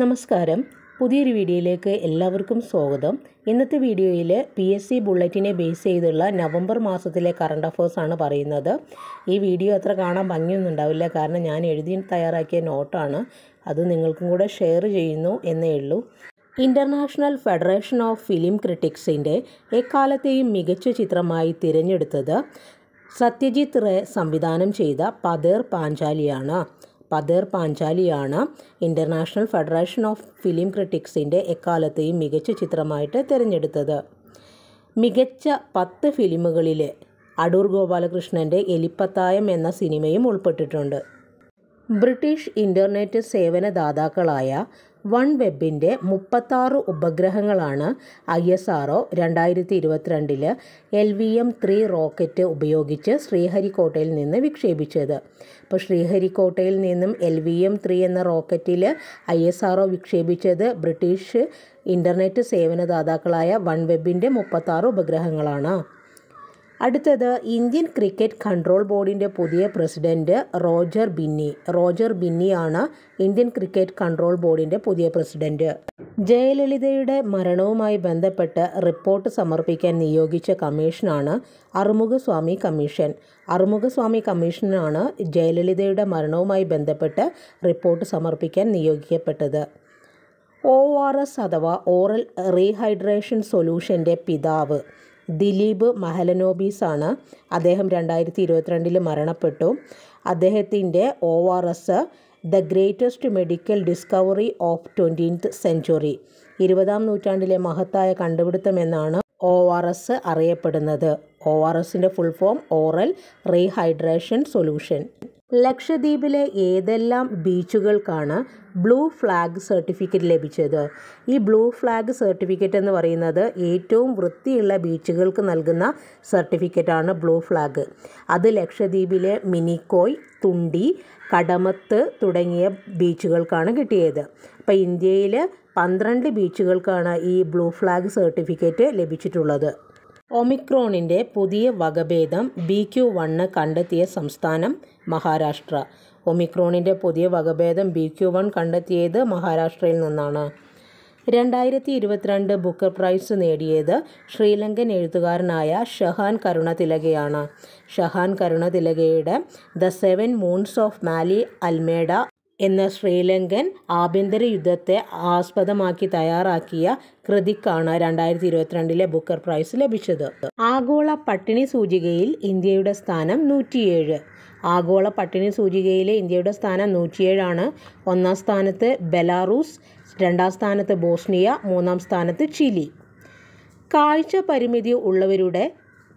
നമസ്കാരം പുതിയൊരു വീഡിയോയിലേക്ക് എല്ലാവർക്കും സ്വാഗതം ഇന്നത്തെ വീഡിയോയിൽ പി എസ് സി ബുള്ളറ്റിനെ ബേസ് ചെയ്തുള്ള നവംബർ മാസത്തിലെ കറണ്ട് അഫേഴ്സ് ആണ് പറയുന്നത് ഈ വീഡിയോ അത്ര കാണാൻ ഭംഗിയൊന്നും ഉണ്ടാവില്ല കാരണം ഞാൻ എഴുതി തയ്യാറാക്കിയ നോട്ടാണ് അത് നിങ്ങൾക്കും കൂടെ ഷെയർ ചെയ്യുന്നു എന്നേ ഉള്ളൂ ഇൻ്റർനാഷണൽ ഫെഡറേഷൻ ഓഫ് ഫിലിം ക്രിട്ടിക്സിൻ്റെ എക്കാലത്തെയും മികച്ച ചിത്രമായി തിരഞ്ഞെടുത്തത് സത്യജിത് റേ സംവിധാനം ചെയ്ത പതേർ പാഞ്ചാലിയാണ് പതേർ പാഞ്ചാലിയാണ് ഇൻ്റർനാഷണൽ ഫെഡറേഷൻ ഓഫ് ഫിലിം ക്രിട്ടിക്സിൻ്റെ എക്കാലത്തെയും മികച്ച ചിത്രമായിട്ട് തിരഞ്ഞെടുത്തത് മികച്ച പത്ത് ഫിലിമുകളിൽ അടൂർ ഗോപാലകൃഷ്ണൻ്റെ എലിപ്പത്തായം എന്ന സിനിമയും ഉൾപ്പെട്ടിട്ടുണ്ട് ബ്രിട്ടീഷ് ഇൻ്റർനെറ്റ് സേവന ദാതാക്കളായ വൺ വെബിൻ്റെ മുപ്പത്താറ് ഉപഗ്രഹങ്ങളാണ് ഐ എസ് ആർ ഒ രണ്ടായിരത്തി ഇരുപത്തിരണ്ടിൽ L V M three rocket ഉപയോഗിച്ച് ശ്രീഹരിക്കോട്ടയിൽ നിന്ന് വിക്ഷേപിച്ചത് അപ്പോൾ ശ്രീഹരിക്കോട്ടയിൽ നിന്നും എൽ വി എം ത്രീ എന്ന റോക്കറ്റിൽ ഐ എസ് ആർ ഒ വിക്ഷേപിച്ചത് ബ്രിട്ടീഷ് ഇൻ്റർനെറ്റ് സേവന വൺ വെബിൻ്റെ മുപ്പത്താറ് ഉപഗ്രഹങ്ങളാണ് അടുത്തത് ഇന്ത്യൻ ക്രിക്കറ്റ് കൺട്രോൾ ബോർഡിൻ്റെ പുതിയ പ്രസിഡൻറ്റ് റോജർ ബിന്നി റോജർ ബിന്നിയാണ് ഇന്ത്യൻ ക്രിക്കറ്റ് കൺട്രോൾ ബോർഡിൻ്റെ പുതിയ പ്രസിഡൻറ്റ് ജയലളിതയുടെ മരണവുമായി ബന്ധപ്പെട്ട് റിപ്പോർട്ട് സമർപ്പിക്കാൻ നിയോഗിച്ച കമ്മീഷനാണ് അറുമുഖസ്വാമി കമ്മീഷൻ അറുമുഖസ്വാമി കമ്മീഷനാണ് ജയലളിതയുടെ മരണവുമായി ബന്ധപ്പെട്ട് റിപ്പോർട്ട് സമർപ്പിക്കാൻ നിയോഗിക്കപ്പെട്ടത് ഒ ആർ എസ് അഥവാ ഓറൽ റീഹൈഡ്രേഷൻ സൊല്യൂഷൻ്റെ പിതാവ് ദിലീപ് മഹലനോബീസാണ് അദ്ദേഹം രണ്ടായിരത്തി ഇരുപത്തിരണ്ടിൽ മരണപ്പെട്ടു അദ്ദേഹത്തിൻ്റെ O R S the greatest medical discovery of twentieth century ഇരുപതാം നൂറ്റാണ്ടിലെ മഹത്തായ എന്നാണ് ഒ ആർ എസ് അറിയപ്പെടുന്നത് ഒ ആർ എസിൻ്റെ full form oral rehydration solution ലക്ഷദ്വീപിലെ ഏതെല്ലാം ബീച്ചുകൾക്കാണ് ബ്ലൂ ഫ്ലാഗ് സർട്ടിഫിക്കറ്റ് ലഭിച്ചത് ഈ ബ്ലൂ ഫ്ലാഗ് സർട്ടിഫിക്കറ്റ് എന്ന് പറയുന്നത് ഏറ്റവും വൃത്തിയുള്ള ബീച്ചുകൾക്ക് നൽകുന്ന സർട്ടിഫിക്കറ്റാണ് ബ്ലൂ ഫ്ലാഗ് അത് ലക്ഷദ്വീപിലെ മിനിക്കോയ് തുണ്ടി കടമത്ത് തുടങ്ങിയ ബീച്ചുകൾക്കാണ് കിട്ടിയത് അപ്പോൾ ഇന്ത്യയിൽ പന്ത്രണ്ട് ബീച്ചുകൾക്കാണ് ഈ ബ്ലൂ ഫ്ലാഗ് സർട്ടിഫിക്കറ്റ് ലഭിച്ചിട്ടുള്ളത് ഒമിക്രോണിൻ്റെ പുതിയ വകഭേദം ബി ക്യു വണ്ണ് കണ്ടെത്തിയ സംസ്ഥാനം മഹാരാഷ്ട്ര ഒമിക്രോണിൻ്റെ പുതിയ വകഭേദം ബി ക്യു വൺ കണ്ടെത്തിയത് മഹാരാഷ്ട്രയിൽ നിന്നാണ് രണ്ടായിരത്തി ഇരുപത്തിരണ്ട് ബുക്കർ പ്രൈസ് നേടിയത് ശ്രീലങ്കൻ എഴുത്തുകാരനായ ഷഹാൻ കരുണതിലകയാണ് ഷഹാൻ കരുണതിലകയുടെ the seven moons of Maali Almeida എന്ന ശ്രീലങ്കൻ ആഭ്യന്തര യുദ്ധത്തെ ആസ്പദമാക്കി തയ്യാറാക്കിയ കൃതിക്കാണ് രണ്ടായിരത്തി ഇരുപത്തിരണ്ടിലെ ബുക്കർ പ്രൈസ് ലഭിച്ചത് ആഗോള പട്ടിണി സൂചികയിൽ ഇന്ത്യയുടെ സ്ഥാനം നൂറ്റിയേഴ് ആഗോള പട്ടിണി സൂചികയിലെ ഇന്ത്യയുടെ സ്ഥാനം നൂറ്റിയേഴാണ് ഒന്നാം സ്ഥാനത്ത് ബെലാറൂസ് രണ്ടാം സ്ഥാനത്ത് ബോസ്നിയ മൂന്നാം സ്ഥാനത്ത് ചിലി കാഴ്ച പരിമിതി ഉള്ളവരുടെ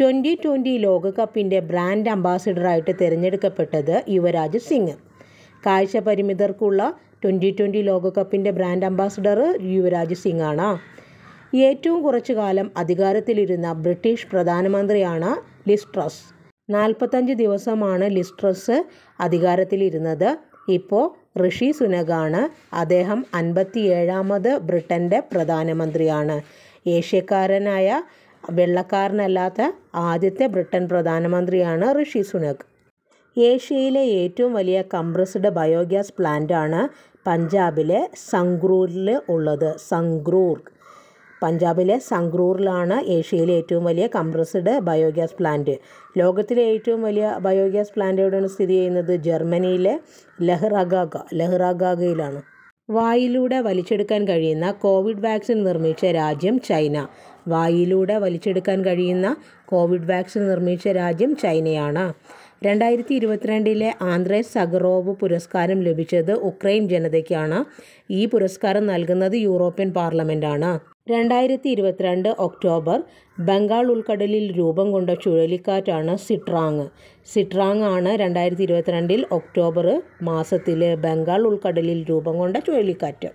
ട്വൻ്റി ട്വൻ്റി ലോകകപ്പിൻ്റെ ബ്രാൻഡ് അംബാസിഡറായിട്ട് തിരഞ്ഞെടുക്കപ്പെട്ടത് യുവരാജ് സിംഗ് കാഴ്ച പരിമിതർക്കുള്ള ട്വൻ്റി ട്വൻ്റി ലോകകപ്പിൻ്റെ ബ്രാൻഡ് അംബാസിഡർ യുവരാജ് സിംഗ് ആണ് ഏറ്റവും കുറച്ചു കാലം അധികാരത്തിലിരുന്ന ബ്രിട്ടീഷ് പ്രധാനമന്ത്രിയാണ് ലിസ്ട്രസ് നാൽപ്പത്തഞ്ച് ദിവസമാണ് ലിസ്ട്രസ് അധികാരത്തിലിരുന്നത് ഇപ്പോൾ ഋഷി സുനകാണ് അദ്ദേഹം അൻപത്തിയേഴാമത് ബ്രിട്ടൻ്റെ പ്രധാനമന്ത്രിയാണ് ഏഷ്യക്കാരനായ വെള്ളക്കാരനല്ലാത്ത ആദ്യത്തെ ബ്രിട്ടൻ പ്രധാനമന്ത്രിയാണ് ഋഷി സുനക് ഏഷ്യയിലെ ഏറ്റവും വലിയ കംപ്രസ്ഡ് ബയോഗ്യാസ് പ്ലാന്റാണ് പഞ്ചാബിലെ സംഗ്രൂരിൽ ഉള്ളത് സംഗ്രൂർ പഞ്ചാബിലെ സംഗ്രൂറിലാണ് ഏഷ്യയിലെ ഏറ്റവും വലിയ കംപ്രസ്ഡ് ബയോഗ്യാസ് പ്ലാന്റ് ലോകത്തിലെ ഏറ്റവും വലിയ ബയോഗ്യാസ് പ്ലാന്റ് എവിടെയാണ് സ്ഥിതി ചെയ്യുന്നത് ജർമ്മനിയിലെ ലഹ്റഗാഗ ലഹ്റഗാഗയിലാണ് വായിലൂടെ വലിച്ചെടുക്കാൻ കഴിയുന്ന കോവിഡ് വാക്സിൻ നിർമ്മിച്ച രാജ്യം ചൈന വായിലൂടെ വലിച്ചെടുക്കാൻ കഴിയുന്ന കോവിഡ് വാക്സിൻ നിർമ്മിച്ച രാജ്യം ചൈനയാണ് രണ്ടായിരത്തി ഇരുപത്തിരണ്ടിലെ ആന്ദ്രേ സഗറോവ് പുരസ്കാരം ലഭിച്ചത് ഉക്രൈൻ ജനതയ്ക്കാണ് ഈ പുരസ്കാരം നൽകുന്നത് യൂറോപ്യൻ പാർലമെൻറ്റാണ് രണ്ടായിരത്തി ഇരുപത്തിരണ്ട് ഒക്ടോബർ ബംഗാൾ ഉൾക്കടലിൽ രൂപം കൊണ്ട ചുഴലിക്കാറ്റാണ് സിട്രാങ് സിട്രാങ് ആണ് രണ്ടായിരത്തി ഇരുപത്തിരണ്ടിൽ ഒക്ടോബർ മാസത്തിൽ ബംഗാൾ ഉൾക്കടലിൽ രൂപം കൊണ്ട ചുഴലിക്കാറ്റ്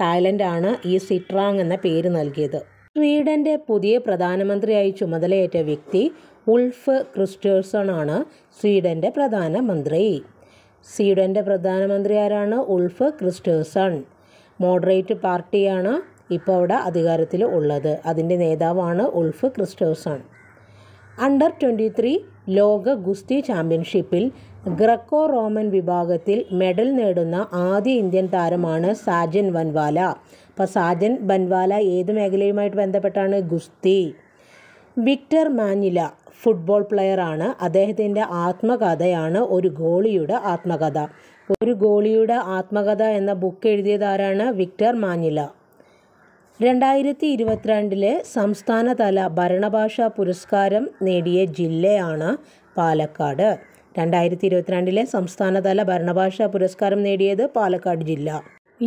തായ്ലൻഡാണ് ഈ സിട്രാങ് എന്ന പേര് നൽകിയത് സ്വീഡൻ്റെ പുതിയ പ്രധാനമന്ത്രിയായി ചുമതലയേറ്റ വ്യക്തി ഉൾഫ് ക്രിസ്റ്റേഴ്സൺ ആണ് സ്വീഡൻ്റെ പ്രധാനമന്ത്രി സ്വീഡൻ്റെ പ്രധാനമന്ത്രി ആരാണ് ഉൾഫ് ക്രിസ്റ്റേഴ്സൺ മോഡറേറ്റ് പാർട്ടിയാണ് ഇപ്പോൾ അവിടെ അധികാരത്തിൽ ഉള്ളത് അതിൻ്റെ നേതാവാണ് ഉൾഫ് ക്രിസ്റ്റോസാണ് അണ്ടർ ട്വൻറ്റി ത്രീ ലോക ഗുസ്തി ചാമ്പ്യൻഷിപ്പിൽ ഗ്രക്കോ റോമൻ വിഭാഗത്തിൽ മെഡൽ നേടുന്ന ആദ്യ ഇന്ത്യൻ താരമാണ് സാജൻ വൻവാല അപ്പോൾ സാജൻ ബൻവാല ഏത് മേഖലയുമായിട്ട് ബന്ധപ്പെട്ടാണ് ഗുസ്തി വിക്ടർ മാനില ഫുട്ബോൾ പ്ലെയറാണ് അദ്ദേഹത്തിൻ്റെ ആത്മകഥയാണ് ഒരു ഗോളിയുടെ ആത്മകഥ ഒരു ഗോളിയുടെ ആത്മകഥ എന്ന ബുക്ക് എഴുതിയതാരാണ് വിക്ടർ മാനില രണ്ടായിരത്തി ഇരുപത്തിരണ്ടിലെ സംസ്ഥാനതല ഭരണഭാഷാ പുരസ്കാരം നേടിയ ജില്ലയാണ് പാലക്കാട് രണ്ടായിരത്തി ഇരുപത്തിരണ്ടിലെ സംസ്ഥാനതല ഭരണഭാഷാ പുരസ്കാരം നേടിയത് പാലക്കാട് ജില്ല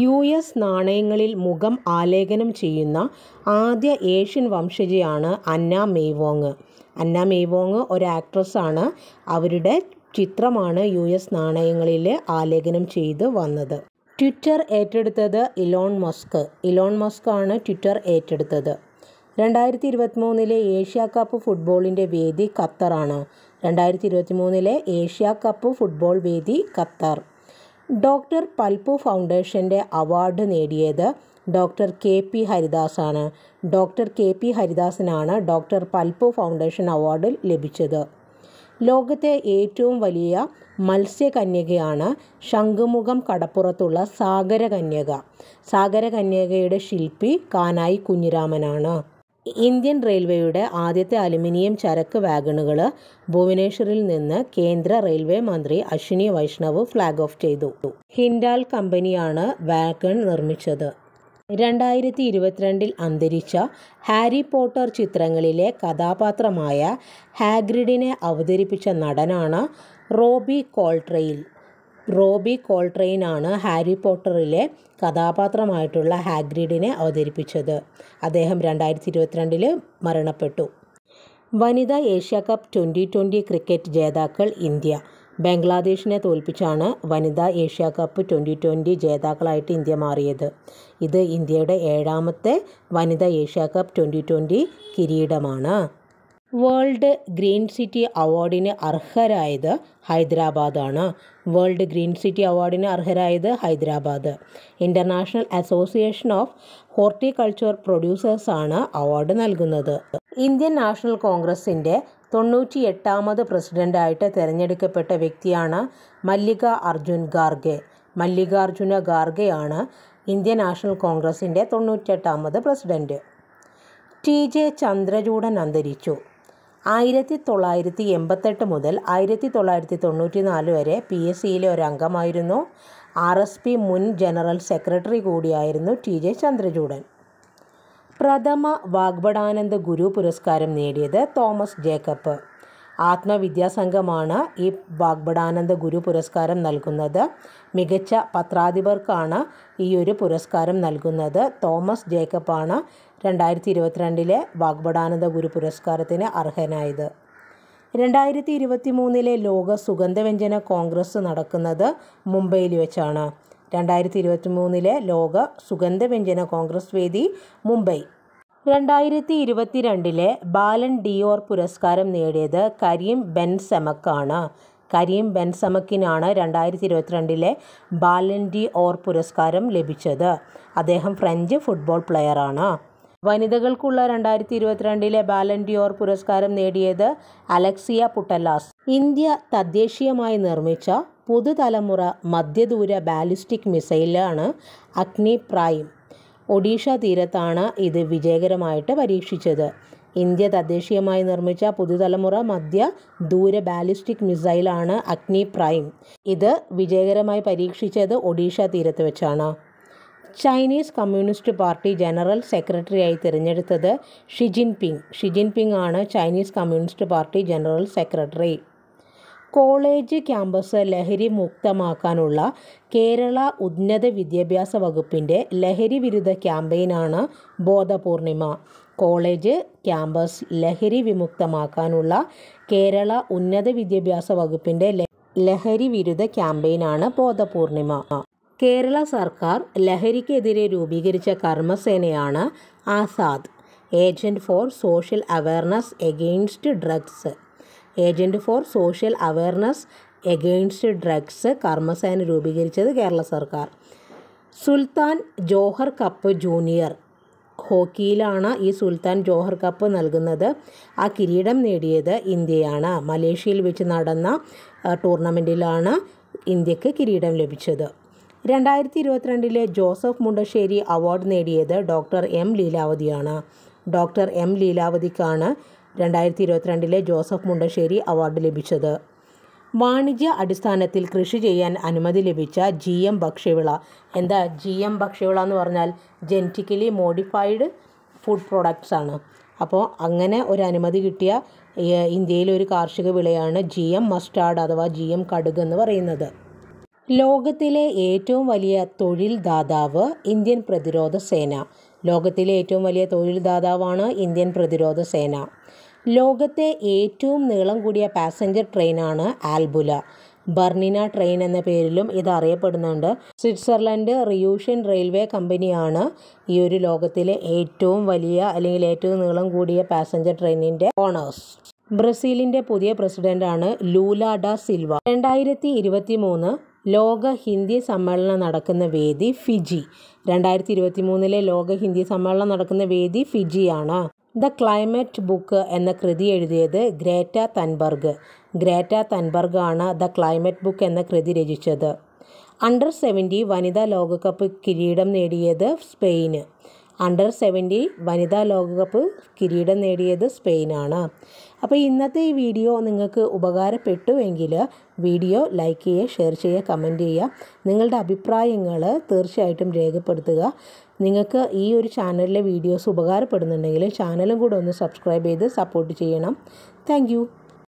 യു എസ് നാണയങ്ങളിൽ മുഖം ആലേഖനം ചെയ്യുന്ന ആദ്യ ഏഷ്യൻ വംശജയാണ് അന്ന മെയ്വോങ് അന്ന മെയ്വോങ് ഒരു ആക്ട്രസ്സാണ് അവരുടെ ചിത്രമാണ് യു എസ് നാണയങ്ങളിൽ ആലേഖനം ചെയ്ത് വന്നത് ട്വിറ്റർ ഏറ്റെടുത്തത് ഇലോൺ മസ്ക് ഇലോൺ മസ്ക് ആണ് ട്വിറ്റർ ഏറ്റെടുത്തത് രണ്ടായിരത്തി ഇരുപത്തി മൂന്നിലെ ഏഷ്യ കപ്പ് ഫുട്ബോളിൻ്റെ വേദി ഖത്തറാണ് രണ്ടായിരത്തി ഇരുപത്തി മൂന്നിലെ ഏഷ്യ കപ്പ് ഫുട്ബോൾ വേദി ഖത്തർ ഡോക്ടർ പൽപു ഫൗണ്ടേഷൻ്റെ അവാർഡ് നേടിയത് ഡോക്ടർ കെ പി ഹരിദാസാണ് ഡോക്ടർ കെ പി ഹരിദാസിനാണ് ഡോക്ടർ പൽപു ഫൗണ്ടേഷൻ അവാർഡ് ലഭിച്ചത് ലോകത്തെ ഏറ്റവും വലിയ മത്സ്യകന്യകയാണ് ശംഖുമുഖം കടപ്പുറത്തുള്ള സാഗരകന്യക സാഗരകന്യകയുടെ ശില്പി കാനായി കുഞ്ഞിരാമനാണ് ഇന്ത്യൻ റെയിൽവേയുടെ ആദ്യത്തെ അലുമിനിയം ചരക്ക് വാഗണുകൾ ഭുവനേശ്വറിൽ നിന്ന് കേന്ദ്ര റെയിൽവേ മന്ത്രി അശ്വിനി വൈഷ്ണവ് ഫ്ലാഗ് ഓഫ് ചെയ്തു ഹിൻഡാൽ കമ്പനിയാണ് വാഗൺ നിർമ്മിച്ചത് രണ്ടായിരത്തി ഇരുപത്തിരണ്ടിൽ അന്തരിച്ച ഹാരി പോട്ടർ ചിത്രങ്ങളിലെ കഥാപാത്രമായ ഹാഗ്രിഡിനെ അവതരിപ്പിച്ച നടനാണ് റോബി കോൾട്രെയിൽ റോബി കോൾട്രെയിനാണ് ഹാരി പോട്ടറിലെ കഥാപാത്രമായിട്ടുള്ള ഹാഗ്രിഡിനെ അവതരിപ്പിച്ചത് അദ്ദേഹം രണ്ടായിരത്തി ഇരുപത്തിരണ്ടിൽ മരണപ്പെട്ടു വനിതാ Asia cup twenty twenty cricket ജേതാക്കൾ ഇന്ത്യ ബംഗ്ലാദേശിനെ തോൽപ്പിച്ചാണ് വനിതാ ഏഷ്യ കപ്പ് ട്വൻ്റി ട്വൻ്റി ജേതാക്കളായിട്ട് ഇന്ത്യ മാറിയത് ഇത് ഇന്ത്യയുടെ ഏഴാമത്തെ വനിതാ ഏഷ്യ കപ്പ് ട്വൻ്റി ട്വൻ്റി കിരീടമാണ് വേൾഡ് ഗ്രീൻ സിറ്റി അവാർഡിന് അർഹരായത് ഹൈദരാബാദാണ് വേൾഡ് ഗ്രീൻ സിറ്റി അവാർഡിന് അർഹരായത് Hyderabad international association of horticulture പ്രൊഡ്യൂസേഴ്സാണ് അവാർഡ് നൽകുന്നത് ഇന്ത്യൻ നാഷണൽ കോൺഗ്രസിൻ്റെ തൊണ്ണൂറ്റി എട്ടാമത് പ്രസിഡൻ്റായിട്ട് തിരഞ്ഞെടുക്കപ്പെട്ട വ്യക്തിയാണ് മല്ലിക അർജുൻ ഗാർഗെ മല്ലികാർജുന ഗാർഗെയാണ് ഇന്ത്യൻ നാഷണൽ കോൺഗ്രസിൻ്റെ തൊണ്ണൂറ്റെട്ടാമത് പ്രസിഡൻറ്റ് ടി ജെ ചന്ദ്രചൂഡൻ അന്തരിച്ചു ആയിരത്തി തൊള്ളായിരത്തി എൺപത്തെട്ട് മുതൽ ആയിരത്തി തൊള്ളായിരത്തി തൊണ്ണൂറ്റി നാല് വരെ പി എസ് സിയിലെ ഒരു അംഗമായിരുന്നു ആർ എസ് പി മുൻ ജനറൽ സെക്രട്ടറി കൂടിയായിരുന്നു ടി ജെ ചന്ദ്രചൂഡൻ പ്രഥമ വാഗ്ഭടാനന്ദ ഗുരു പുരസ്കാരം നേടിയത് തോമസ് ജേക്കബ് ആത്മവിദ്യാസംഘമാണ് ഈ വാഗ്ഭടാനന്ദ ഗുരു പുരസ്കാരം നൽകുന്നത് മികച്ച പത്രാധിപർക്കാണ് ഈ ഒരു പുരസ്കാരം നൽകുന്നത് തോമസ് ജേക്കബാണ് രണ്ടായിരത്തി ഇരുപത്തിരണ്ടിലെ വാഗ്ഭടാനന്ദ ഗുരു പുരസ്കാരത്തിന് അർഹനായത് രണ്ടായിരത്തി ഇരുപത്തി മൂന്നിലെ ലോക സുഗന്ധവ്യഞ്ജന കോൺഗ്രസ് നടക്കുന്നത് മുംബൈയിൽ വെച്ചാണ് രണ്ടായിരത്തി ഇരുപത്തി മൂന്നിലെ ലോക സുഗന്ധവ്യഞ്ജന കോൺഗ്രസ് വേദി മുംബൈ രണ്ടായിരത്തി ഇരുപത്തിരണ്ടിലെ ബാലൻ ഡിയോർ പുരസ്കാരം നേടിയത് കരീം ബെൻസെമക്കാണ് കരീം ബെൻസമക്കിനാണ് രണ്ടായിരത്തി ഇരുപത്തിരണ്ടിലെ ബാലൻ ഡി ഓർ പുരസ്കാരം ലഭിച്ചത് അദ്ദേഹം ഫ്രഞ്ച് ഫുട്ബോൾ പ്ലെയറാണ് വനിതകൾക്കുള്ള രണ്ടായിരത്തി ഇരുപത്തിരണ്ടിലെ ഓർ പുരസ്കാരം നേടിയത് അലക്സിയ പുട്ടലാസ് ഇന്ത്യ തദ്ദേശീയമായി നിർമ്മിച്ച പുതുതലമുറ മധ്യദൂര ബാലിസ്റ്റിക് മിസൈലാണ് അഗ്നി പ്രൈം ഒഡീഷ തീരത്താണ് ഇത് വിജയകരമായിട്ട് പരീക്ഷിച്ചത് ഇന്ത്യ തദ്ദേശീയമായി നിർമ്മിച്ച പുതുതലമുറ മധ്യ ദൂര ബാലിസ്റ്റിക് മിസൈലാണ് അഗ്നി പ്രൈം ഇത് വിജയകരമായി പരീക്ഷിച്ചത് ഒഡീഷ തീരത്ത് വെച്ചാണ് ചൈനീസ് കമ്മ്യൂണിസ്റ്റ് പാർട്ടി ജനറൽ സെക്രട്ടറിയായി തിരഞ്ഞെടുത്തത് ഷിജിൻ പിങ് ഷിജിൻ പിങ് ആണ് Chinese communist party general secretary college campus ലഹരി മുക്തമാക്കാനുള്ള കേരള ഉന്നത വിദ്യാഭ്യാസ വകുപ്പിൻ്റെ ലഹരി വിരുദ്ധ ക്യാമ്പയിനാണ് ബോധപൂർണിമ കോളേജ് ക്യാമ്പസ് ലഹരി വിമുക്തമാക്കാനുള്ള കേരള ഉന്നത വിദ്യാഭ്യാസ വകുപ്പിൻ്റെ ലഹരി വിരുദ്ധ ക്യാമ്പയിനാണ് ബോധപൂർണിമ കേരള സർക്കാർ ലഹരിക്കെതിരെ രൂപീകരിച്ച കർമ്മസേനയാണ് Azad agent for social awareness against drugs agent for social awareness against drugs കർമ്മസേന രൂപീകരിച്ചത് കേരള സർക്കാർ സുൽത്താൻ ജോഹർ കപ്പ് ജൂനിയർ ഹോക്കിയിലാണ് ഈ സുൽത്താൻ ജോഹർ കപ്പ് നൽകുന്നത് ആ കിരീടം നേടിയത് ഇന്ത്യയാണ് മലേഷ്യയിൽ വെച്ച് നടന്ന ടൂർണമെൻറ്റിലാണ് ഇന്ത്യക്ക് കിരീടം ലഭിച്ചത് രണ്ടായിരത്തി ഇരുപത്തിരണ്ടിലെ ജോസഫ് മുണ്ടശ്ശേരി അവാർഡ് നേടിയത് ഡോക്ടർ എം ലീലാവതിയാണ് ഡോക്ടർ എം ലീലാവതിക്കാണ് രണ്ടായിരത്തി ഇരുപത്തിരണ്ടിലെ ജോസഫ് മുണ്ടശ്ശേരി അവാർഡ് ലഭിച്ചത് വാണിജ്യ അടിസ്ഥാനത്തിൽ കൃഷി ചെയ്യാൻ അനുമതി ലഭിച്ച ജി എം ഭക്ഷ്യവിള എന്താ ജി എം ഭക്ഷ്യവിള എന്ന് പറഞ്ഞാൽ ജെൻറ്റിക്കലി മോഡിഫൈഡ് ഫുഡ് പ്രോഡക്ട്സ് ആണ് അപ്പോൾ അങ്ങനെ ഒരു അനുമതി കിട്ടിയ ഇന്ത്യയിലെ ഒരു കാർഷിക വിളയാണ് ജി എം മസ്റ്റാർഡ് അഥവാ ജി എം കടുക് എന്ന് പറയുന്നത് ലോകത്തിലെ ഏറ്റവും വലിയ തൊഴിൽ ദാതാവ് ഇന്ത്യൻ പ്രതിരോധ സേന ലോകത്തിലെ ഏറ്റവും വലിയ തൊഴിൽദാതാവാണ് ഇന്ത്യൻ പ്രതിരോധ സേന ലോകത്തെ ഏറ്റവും നീളം കൂടിയ പാസഞ്ചർ ട്രെയിനാണ് ആൽബുല ബർണിന ട്രെയിൻ എന്ന പേരിലും ഇത് അറിയപ്പെടുന്നുണ്ട് സ്വിറ്റ്സർലൻഡ് റിയൂഷ്യൻ റെയിൽവേ കമ്പനിയാണ് ഈ ഒരു ലോകത്തിലെ ഏറ്റവും വലിയ അല്ലെങ്കിൽ ഏറ്റവും നീളം കൂടിയ പാസഞ്ചർ ട്രെയിനിൻ്റെ ഓണേഴ്സ് ബ്രസീലിൻ്റെ പുതിയ പ്രസിഡൻ്റാണ് ലൂലാഡ സിൽവ രണ്ടായിരത്തി ഇരുപത്തി മൂന്ന് ലോക ഹിന്ദി സമ്മേളനം നടക്കുന്ന വേദി ഫിജി രണ്ടായിരത്തി ഇരുപത്തി മൂന്നിലെ ലോക ഹിന്ദി സമ്മേളനം നടക്കുന്ന വേദി ഫിജിയാണ് ദ ക്ലൈമറ്റ് ബുക്ക് എന്ന കൃതി എഴുതിയത് ഗ്രേറ്റ തൻബർഗ് ഗ്രേറ്റ തൻബർഗ് ആണ് ദ ക്ലൈമറ്റ് ബുക്ക് എന്ന കൃതി രചിച്ചത് അണ്ടർ സെവൻറ്റി വനിതാ ലോകകപ്പ് കിരീടം നേടിയത് സ്പെയിന് അണ്ടർ സെവൻറ്റി വനിതാ ലോകകപ്പ് കിരീടം നേടിയത് സ്പെയിനാണ് അപ്പോൾ ഇന്നത്തെ ഈ വീഡിയോ നിങ്ങൾക്ക് ഉപകാരപ്പെട്ടുവെങ്കിൽ വീഡിയോ ലൈക്ക് ചെയ്യുക ഷെയർ ചെയ്യുക കമൻറ്റ് ചെയ്യുക നിങ്ങളുടെ അഭിപ്രായങ്ങൾ തീർച്ചയായിട്ടും രേഖപ്പെടുത്തുക നിങ്ങൾക്ക് ഈ ഒരു ചാനലിലെ വീഡിയോസ് ഉപകാരപ്പെടുന്നുണ്ടെങ്കിൽ ചാനലും കൂടെ ഒന്ന് സബ്സ്ക്രൈബ് ചെയ്ത് സപ്പോർട്ട് ചെയ്യണം താങ്ക്